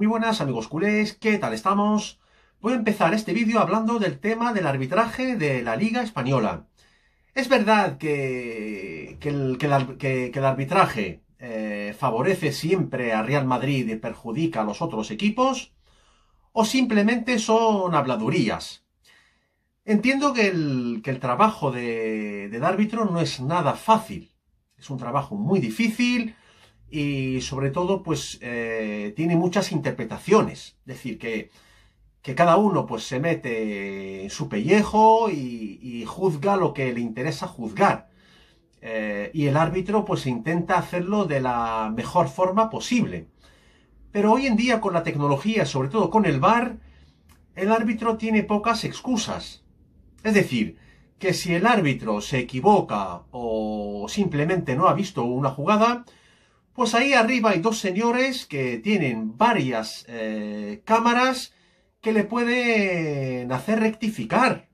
Muy buenas amigos culés, ¿qué tal estamos? Voy a empezar este vídeo hablando del tema del arbitraje de la Liga Española. Es verdad que, el, arbitraje eh, favorece siempre a Real Madrid y perjudica a los otros equipos, o simplemente son habladurías. Entiendo que el, trabajo de, del árbitro no es nada fácil. Es un trabajo muy difícil, y sobre todo pues eh, tiene muchas interpretaciones, es decir, que, cada uno pues se mete en su pellejo y, juzga lo que le interesa juzgar. Eh, y el árbitro pues intenta hacerlo de la mejor forma posible. Pero hoy en día con la tecnología, sobre todo con el VAR, el árbitro tiene pocas excusas. Es decir, que si el árbitro se equivoca o simplemente no ha visto una jugada, pues ahí arriba hay dos señores que tienen varias eh, cámaras que le pueden hacer rectificar.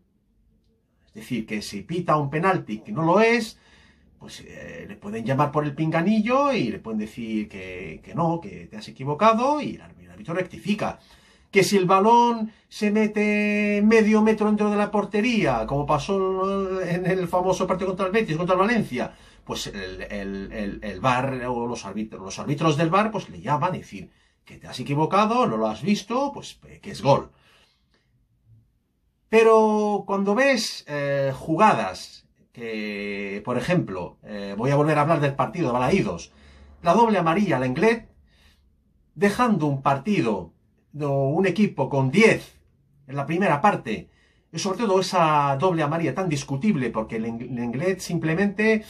Es decir, que si pita un penalti que no lo es, pues eh, le pueden llamar por el pinganillo y le pueden decir que, que no, que te has equivocado y el árbitro rectifica que si el balón se mete medio metro dentro de la portería, como pasó en el famoso partido contra el Betis, contra el Valencia, pues el, el, bar o los árbitros, los árbitros del bar, pues le llaman y decir que te has equivocado, no lo has visto, pues eh, que es gol. Pero cuando ves eh, jugadas que, por ejemplo, eh, voy a volver a hablar del partido de Balaídos, la doble amarilla la inglés, dejando un partido un equipo con 10 en la primera parte, y sobre todo esa doble amarilla tan discutible, porque el inglés simplemente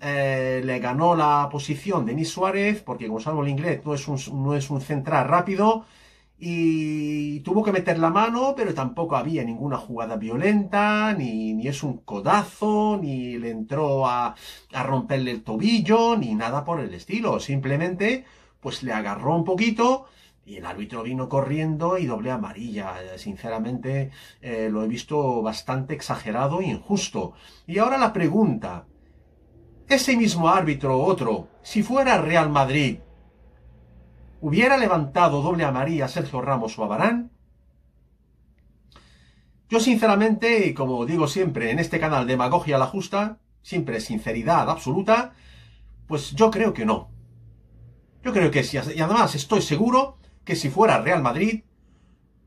eh, le ganó la posición de Denis Suárez, porque Gonzalo Lenglet no es un, no es un central rápido, y tuvo que meter la mano, pero tampoco había ninguna jugada violenta, ni, ni es un codazo, ni le entró a, a, romperle el tobillo, ni nada por el estilo. Simplemente, pues le agarró un poquito y el árbitro vino corriendo y doble amarilla. Eh, sinceramente eh, lo he visto bastante exagerado e injusto. Y ahora la pregunta, ese mismo árbitro o otro, si fuera Real Madrid, ¿hubiera levantado doble amarilla a Sergio Ramos o a Yo sinceramente, y como digo siempre en este canal Demagogia la Justa, siempre sinceridad absoluta, pues yo creo que no. Yo creo que sí, y además estoy seguro que si fuera Real Madrid,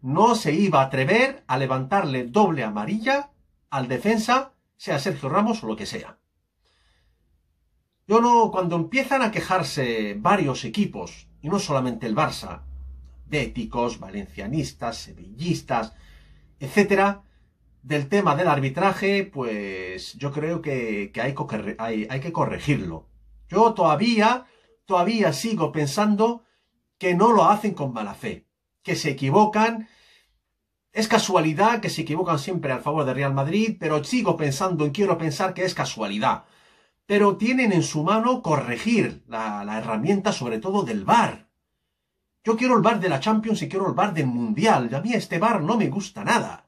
no se iba a atrever a levantarle doble amarilla al defensa, sea Sergio Ramos o lo que sea. Yo no, cuando empiezan a quejarse varios equipos, y no solamente el Barça, éticos, valencianistas, sevillistas, etcétera, del tema del arbitraje, pues yo creo que, hay, hay que corregirlo. Yo todavía, todavía sigo pensando que no lo hacen con mala fe, que se equivocan. Es casualidad que se equivocan siempre al favor de Real Madrid, pero sigo pensando y quiero pensar que es casualidad. Pero tienen en su mano corregir la, herramienta, sobre todo del VAR. Yo quiero el VAR de la Champions y quiero el VAR del Mundial. Y a mí este VAR no me gusta nada.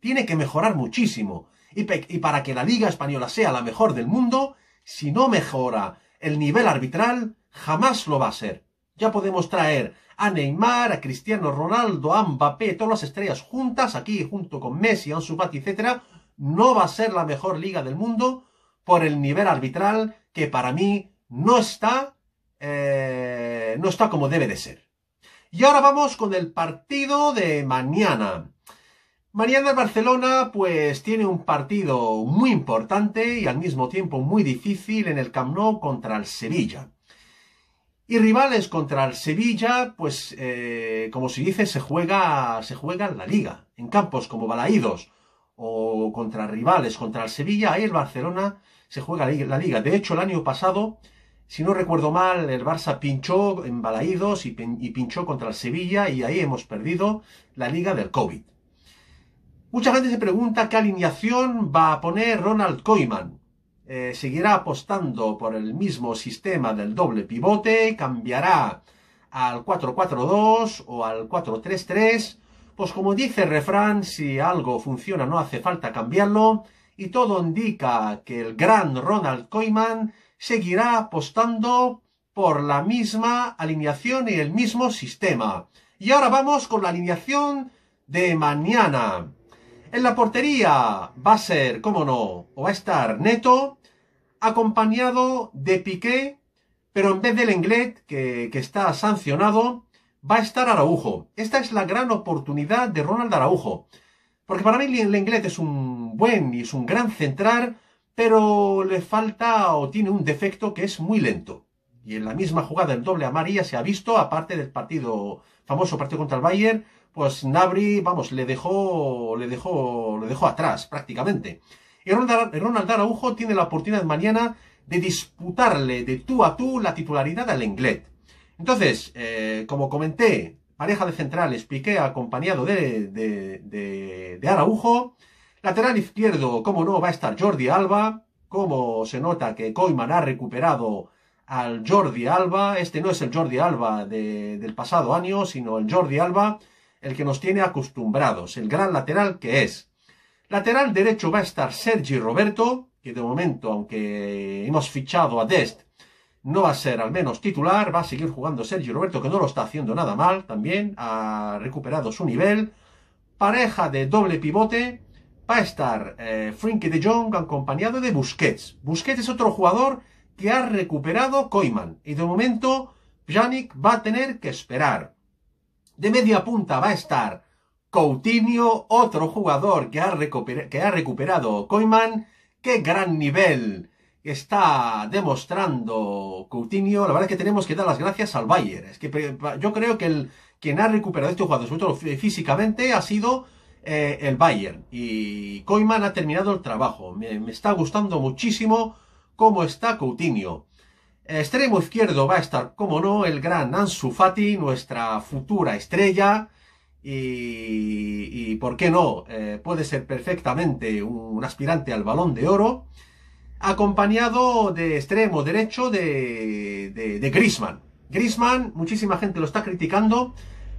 Tiene que mejorar muchísimo. Y, y para que la Liga Española sea la mejor del mundo, si no mejora el nivel arbitral, jamás lo va a ser. Ya podemos traer a Neymar, a Cristiano Ronaldo, a Mbappé, todas las estrellas juntas aquí, junto con Messi, Ansu etc. No va a ser la mejor liga del mundo por el nivel arbitral que para mí no está, eh, no está como debe de ser. Y ahora vamos con el partido de mañana. Mariana del Barcelona pues tiene un partido muy importante y al mismo tiempo muy difícil en el Camp Nou contra el Sevilla. Y rivales contra el Sevilla, pues eh, como se dice, se juega, se juega la liga, en campos como Balaídos, o contra rivales, contra el Sevilla, ahí el Barcelona se juega la liga. De hecho, el año pasado, si no recuerdo mal, el Barça pinchó en Balaídos y, y pinchó contra el Sevilla y ahí hemos perdido la liga del COVID. Mucha gente se pregunta qué alineación va a poner Ronald Koeman. Eh, seguirá apostando por el mismo sistema del doble pivote, cambiará al 4-4-2 o al 4-3-3, pues como dice el refrán, si algo funciona no hace falta cambiarlo, y todo indica que el gran Ronald Koeman seguirá apostando por la misma alineación y el mismo sistema. Y ahora vamos con la alineación de mañana. En la portería va a ser, cómo no, o va a estar Neto, acompañado de Piqué, pero en vez del Englet, que, está sancionado, va a estar Araujo. Esta es la gran oportunidad de Ronald Araujo. Porque para mí Lenglet es un buen y es un gran central, pero le falta o tiene un defecto que es muy lento. Y en la misma jugada el doble amarilla se ha visto, aparte del partido famoso partido contra el Bayern, pues Nabri, vamos, le dejó, le dejó, le dejó atrás prácticamente. Y Ronald Araujo tiene la oportunidad mañana de disputarle de tú a tú la titularidad al Englet. Entonces, eh, como comenté, pareja de centrales, Piqué acompañado de, de, de, Araujo. Lateral izquierdo, como no, va a estar Jordi Alba. Como se nota que Coiman ha recuperado al Jordi Alba. Este no es el Jordi Alba del pasado año, sino el Jordi Alba el que nos tiene acostumbrados, el gran lateral que es. Lateral derecho va a estar Sergi Roberto, que de momento, aunque hemos fichado a Dest, no va a ser al menos titular, va a seguir jugando Sergi Roberto, que no lo está haciendo nada mal, también ha recuperado su nivel. Pareja de doble pivote, va a estar eh, de Jong acompañado de Busquets. Busquets es otro jugador que ha recuperado Koiman, y de momento Pjanic va a tener que esperar. De media punta va a estar Coutinho, otro jugador que ha, recuperado Coiman. ¡Qué gran nivel! Está demostrando Coutinho. La verdad es que tenemos que dar las gracias al Bayern. Es que yo creo que el, quien ha recuperado este jugador, sobre todo físicamente, ha sido eh, el Bayern. Y Koiman ha terminado el trabajo. me está gustando muchísimo cómo está Coutinho extremo izquierdo va a estar, como no, el gran Ansu Fati, nuestra futura estrella. Y, por qué no, eh, puede ser perfectamente un, aspirante al balón de oro. Acompañado de extremo derecho de, de, de Grisman. Grisman, muchísima gente lo está criticando.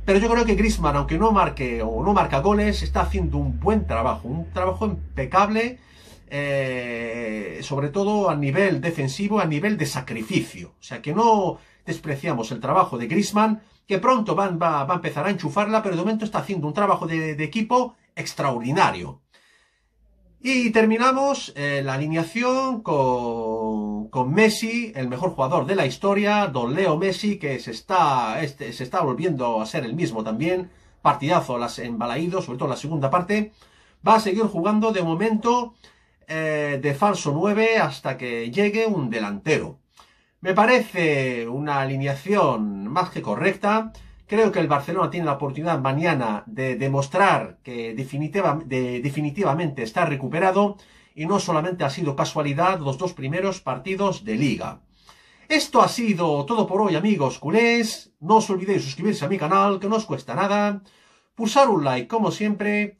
Pero yo creo que Grisman, aunque no marque o no marca goles, está haciendo un buen trabajo, un trabajo impecable eh, sobre todo a nivel defensivo, a nivel de sacrificio. O sea, que no despreciamos el trabajo de Grisman, que pronto va, a empezar a enchufarla, pero de momento está haciendo un trabajo de, equipo extraordinario. Y terminamos eh, la alineación con, Messi, el mejor jugador de la historia, don Leo Messi, que se está, este, volviendo a ser el mismo también. Partidazo las en sobre todo en la segunda parte. Va a seguir jugando de momento eh, de falso 9 hasta que llegue un delantero. Me parece una alineación más que correcta. Creo que el Barcelona tiene la oportunidad mañana de demostrar que definitivamente está recuperado y no solamente ha sido casualidad los dos primeros partidos de liga. Esto ha sido todo por hoy amigos culés. No os olvidéis suscribirse a mi canal que no os cuesta nada. Pulsar un like como siempre